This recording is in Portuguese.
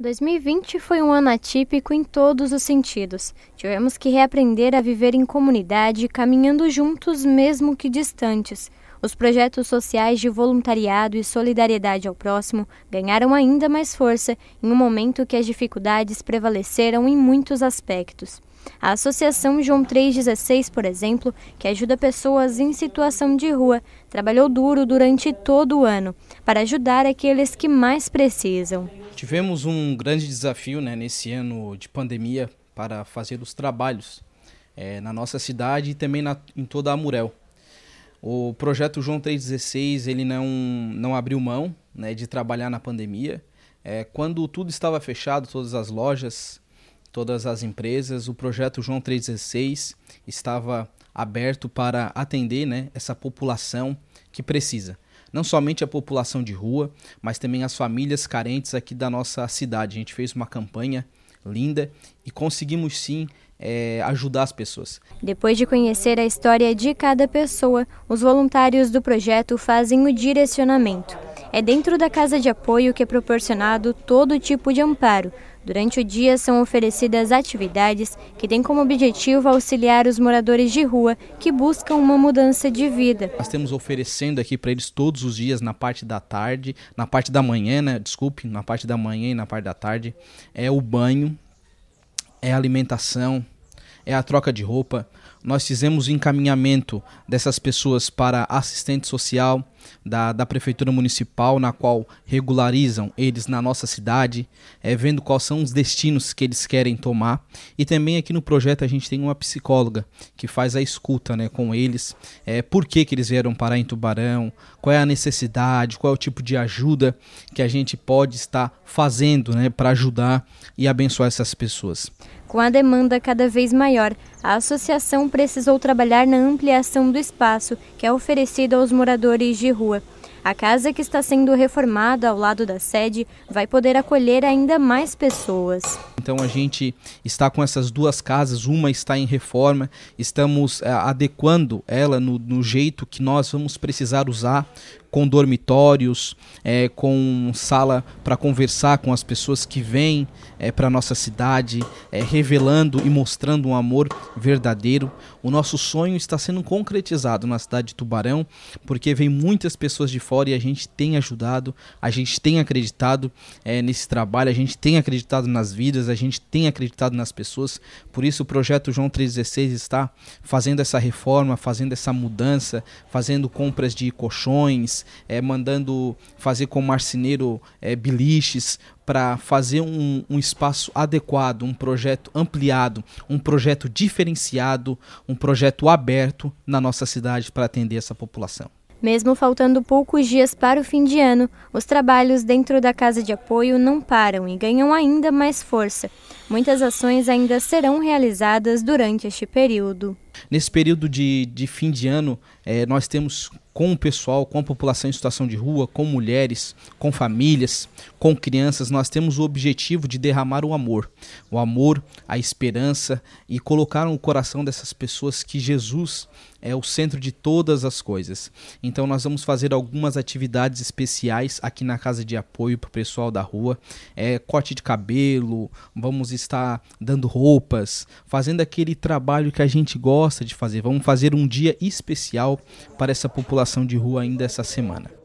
2020 foi um ano atípico em todos os sentidos. Tivemos que reaprender a viver em comunidade, caminhando juntos, mesmo que distantes. Os projetos sociais de voluntariado e solidariedade ao próximo ganharam ainda mais força em um momento que as dificuldades prevaleceram em muitos aspectos. A Associação João 316, por exemplo, que ajuda pessoas em situação de rua, trabalhou duro durante todo o ano para ajudar aqueles que mais precisam. Tivemos um grande desafio né, nesse ano de pandemia para fazer os trabalhos é, na nossa cidade e também na, em toda a Amurel. O projeto João 316 ele não, não abriu mão né, de trabalhar na pandemia. É, quando tudo estava fechado, todas as lojas, todas as empresas. O projeto João 316 estava aberto para atender né, essa população que precisa. Não somente a população de rua, mas também as famílias carentes aqui da nossa cidade. A gente fez uma campanha linda e conseguimos sim é, ajudar as pessoas. Depois de conhecer a história de cada pessoa, os voluntários do projeto fazem o direcionamento. É dentro da casa de apoio que é proporcionado todo tipo de amparo. Durante o dia são oferecidas atividades que têm como objetivo auxiliar os moradores de rua que buscam uma mudança de vida. Nós temos oferecendo aqui para eles todos os dias na parte da tarde, na parte da manhã, né? Desculpe, na parte da manhã e na parte da tarde é o banho, é a alimentação, é a troca de roupa nós fizemos o encaminhamento dessas pessoas para assistente social da, da prefeitura municipal, na qual regularizam eles na nossa cidade, é, vendo quais são os destinos que eles querem tomar. E também aqui no projeto a gente tem uma psicóloga que faz a escuta né, com eles, é, por que, que eles vieram parar em Tubarão, qual é a necessidade, qual é o tipo de ajuda que a gente pode estar fazendo né, para ajudar e abençoar essas pessoas. Com a demanda cada vez maior, a associação precisou trabalhar na ampliação do espaço que é oferecido aos moradores de rua. A casa que está sendo reformada ao lado da sede vai poder acolher ainda mais pessoas. Então a gente está com essas duas casas, uma está em reforma, estamos é, adequando ela no, no jeito que nós vamos precisar usar com dormitórios, é, com sala para conversar com as pessoas que vêm é, para nossa cidade, é, revelando e mostrando um amor verdadeiro. O nosso sonho está sendo concretizado na cidade de Tubarão, porque vem muitas pessoas de fora e a gente tem ajudado, a gente tem acreditado nesse trabalho, a gente tem acreditado nas vidas, a gente tem acreditado nas pessoas. Por isso o projeto João 316 está fazendo essa reforma, fazendo essa mudança, fazendo compras de colchões, é, mandando fazer com marceneiro é, biliches, para fazer um, um, espaço adequado, um projeto ampliado, um projeto diferenciado, um projeto aberto na nossa cidade para atender essa população. Mesmo faltando poucos dias para o fim de ano, os trabalhos dentro da casa de apoio não param e ganham ainda mais força. Muitas ações ainda serão realizadas durante este período. Nesse período de, de fim de ano, é, nós temos com o pessoal, com a população em situação de rua, com mulheres, com famílias, com crianças, nós temos o objetivo de derramar o amor, o amor, a esperança e colocar no coração dessas pessoas que Jesus é o centro de todas as coisas. Então nós vamos fazer algumas atividades especiais aqui na casa de apoio para o pessoal da rua, é, corte de cabelo, vamos estar dando roupas, fazendo aquele trabalho que a gente gosta gosta de fazer. Vamos fazer um dia especial para essa população de rua ainda essa semana.